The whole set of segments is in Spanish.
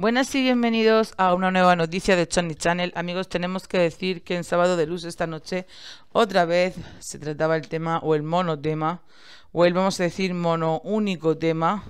Buenas y bienvenidos a una nueva noticia de Chony Channel. Amigos, tenemos que decir que en Sábado de Luz esta noche otra vez se trataba el tema o el monotema o el, vamos a decir, mono único tema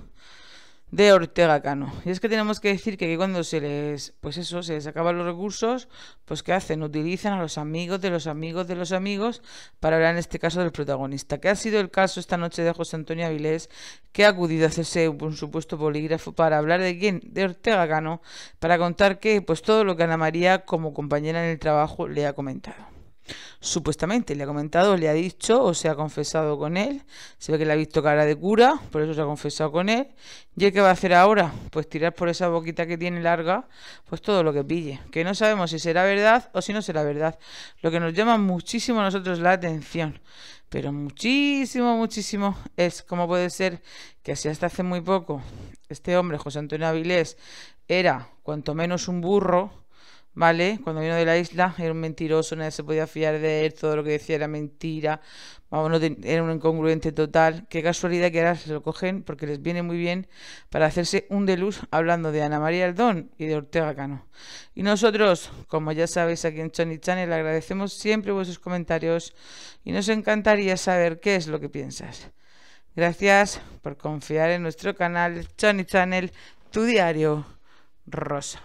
de Ortega Cano. Y es que tenemos que decir que cuando se les, pues eso, se les acaban los recursos, pues ¿qué hacen? Utilizan a los amigos de los amigos de los amigos para hablar en este caso del protagonista, que ha sido el caso esta noche de José Antonio Avilés, que ha acudido a hacerse un supuesto polígrafo para hablar de quién, de Ortega Cano, para contar que, pues todo lo que Ana María como compañera en el trabajo le ha comentado supuestamente le ha comentado, le ha dicho o se ha confesado con él. Se ve que le ha visto cara de cura, por eso se ha confesado con él. ¿Y qué va a hacer ahora? Pues tirar por esa boquita que tiene larga, pues todo lo que pille. Que no sabemos si será verdad o si no será verdad. Lo que nos llama muchísimo a nosotros la atención. Pero muchísimo, muchísimo es como puede ser que así hasta hace muy poco este hombre, José Antonio Avilés, era cuanto menos un burro ¿vale? Cuando vino de la isla era un mentiroso, nadie se podía fiar de él, todo lo que decía era mentira, vamos, no era un incongruente total. Qué casualidad que ahora se lo cogen porque les viene muy bien para hacerse un luz hablando de Ana María Aldón y de Ortega Cano. Y nosotros, como ya sabéis aquí en Chony Channel, agradecemos siempre vuestros comentarios y nos encantaría saber qué es lo que piensas. Gracias por confiar en nuestro canal Choni Channel, tu diario rosa.